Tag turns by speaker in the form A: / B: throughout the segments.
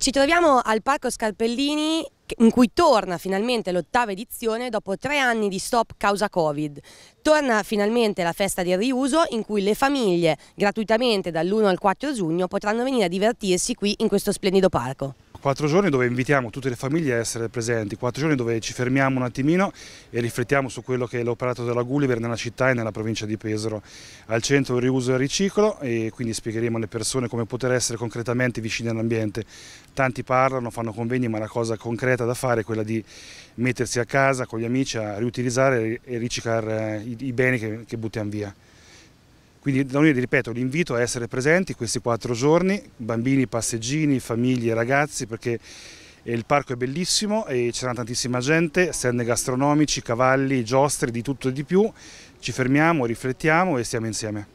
A: Ci troviamo al Parco Scarpellini in cui torna finalmente l'ottava edizione dopo tre anni di stop causa Covid. Torna finalmente la festa del riuso in cui le famiglie gratuitamente dall'1 al 4 giugno potranno venire a divertirsi qui in questo splendido parco.
B: Quattro giorni dove invitiamo tutte le famiglie a essere presenti, quattro giorni dove ci fermiamo un attimino e riflettiamo su quello che è l'operato della Gulliver nella città e nella provincia di Pesaro. Al centro il riuso e il riciclo e quindi spiegheremo alle persone come poter essere concretamente vicini all'ambiente. Tanti parlano, fanno convegni, ma la cosa concreta da fare è quella di mettersi a casa con gli amici a riutilizzare e riciclare eh, i beni che buttiamo via. Quindi da noi, ripeto, l'invito a essere presenti questi quattro giorni, bambini, passeggini, famiglie, ragazzi, perché il parco è bellissimo e c'era tantissima gente, stand gastronomici, cavalli, giostre, di tutto e di più. Ci fermiamo, riflettiamo e stiamo insieme.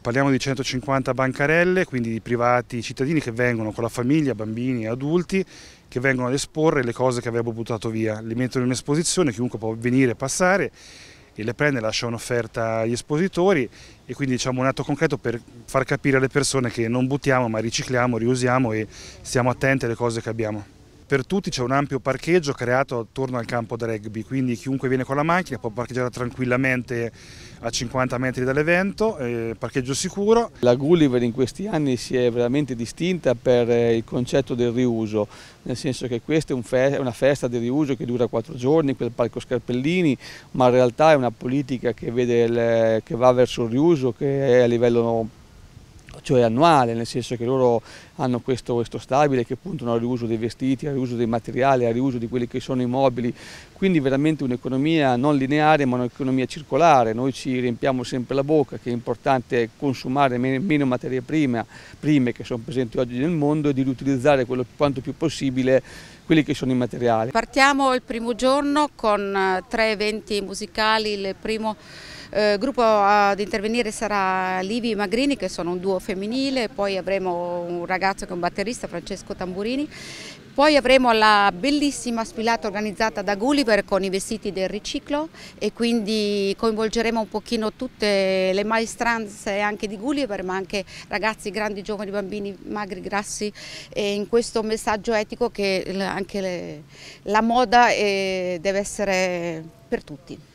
B: Parliamo di 150 bancarelle, quindi di privati cittadini che vengono con la famiglia, bambini adulti, che vengono ad esporre le cose che avevamo buttato via. Li mettono in esposizione, chiunque può venire e passare le prende, lascia un'offerta agli espositori e quindi diciamo un atto concreto per far capire alle persone che non buttiamo ma ricicliamo, riusiamo e stiamo attenti alle cose che abbiamo. Per tutti c'è un ampio parcheggio creato attorno al campo da rugby, quindi chiunque viene con la macchina può parcheggiare tranquillamente a 50 metri dall'evento, eh, parcheggio sicuro.
C: La Gulliver in questi
B: anni si è veramente distinta per
C: eh, il concetto del riuso, nel senso che questa è, un fe una festa di riuso che dura quattro giorni, quel palco Scarpellini, ma in realtà è una politica che, il, eh, che va verso il riuso, che è a livello riciclaggio è annuale, nel senso che loro hanno questo, questo stabile che puntano al riuso dei vestiti, al riuso dei materiali, al riuso di quelli che sono i mobili, quindi veramente un'economia non lineare ma un'economia circolare, noi ci riempiamo sempre la bocca che è importante consumare meno materie prime, prime che sono presenti oggi nel mondo e di riutilizzare quello, quanto più possibile quelli che sono i materiali.
A: Partiamo il primo giorno con eh, tre eventi musicali, il primo eh, gruppo ad intervenire sarà Livi e Magrini che sono un duo femminile, poi avremo un ragazzo che è un batterista, Francesco Tamburini, poi avremo la bellissima sfilata organizzata da Gulliver con i vestiti del riciclo e quindi coinvolgeremo un pochino tutte le maestranze anche di Gulliver ma anche ragazzi, grandi, giovani, bambini, magri, grassi in questo messaggio etico che anche le, la moda è, eh, deve essere per tutti.